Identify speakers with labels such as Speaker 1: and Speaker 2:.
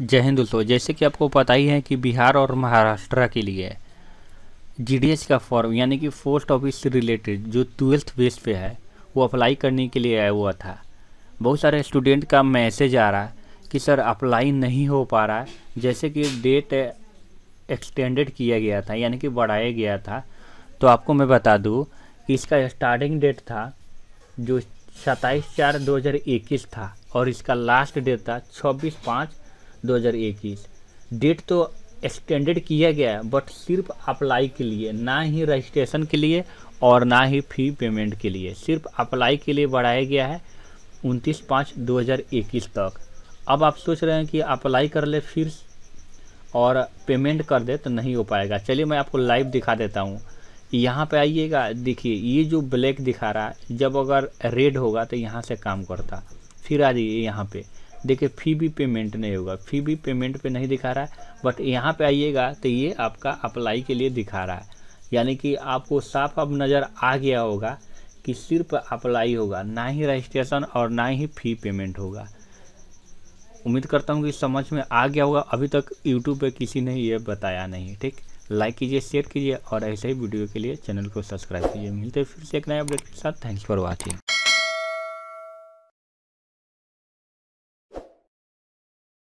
Speaker 1: जय हिंद दोस्तों जैसे कि आपको पता ही है कि बिहार और महाराष्ट्र के लिए जीडीएस का फॉर्म यानी कि पोस्ट ऑफिस से रिलेटेड जो ट्वेल्थ बेस पे है वो अप्लाई करने के लिए आया हुआ था बहुत सारे स्टूडेंट का मैसेज आ रहा है कि सर अप्लाई नहीं हो पा रहा है जैसे कि डेट एक्सटेंडेड किया गया था यानी कि बढ़ाया गया था तो आपको मैं बता दूँ कि इसका स्टार्टिंग डेट था जो सत्ताईस चार दो था और इसका लास्ट डेट था छब्बीस पाँच 2021 डेट तो एक्सटेंडेड किया गया है बट सिर्फ अप्लाई के लिए ना ही रजिस्ट्रेशन के लिए और ना ही फी पेमेंट के लिए सिर्फ अप्लाई के लिए बढ़ाया गया है उनतीस पाँच दो हज़ार इक्कीस तक अब आप सोच रहे हैं कि अप्लाई कर ले फिर और पेमेंट कर दे तो नहीं हो पाएगा चलिए मैं आपको लाइव दिखा देता हूँ यहाँ पे आइएगा देखिए ये जो ब्लैक दिखा रहा है जब अगर रेड होगा तो यहाँ से काम करता फिर आ जाइए यहाँ पे देखिए फी भी पेमेंट नहीं होगा फी भी पेमेंट पे नहीं दिखा रहा है बट यहाँ पे आइएगा तो ये आपका अप्लाई के लिए दिखा रहा है यानी कि आपको साफ अब नज़र आ गया होगा कि सिर्फ अप्लाई होगा ना ही रजिस्ट्रेशन और ना ही फ़ी पेमेंट होगा उम्मीद करता हूँ कि समझ में आ गया होगा अभी तक यूट्यूब पर किसी ने ये बताया नहीं ठीक लाइक कीजिए शेयर कीजिए और ऐसे ही वीडियो के लिए चैनल को सब्सक्राइब कीजिए मिलते हैं फिर से एक नए अपडेट के साथ थैंक्स फॉर वॉचिंग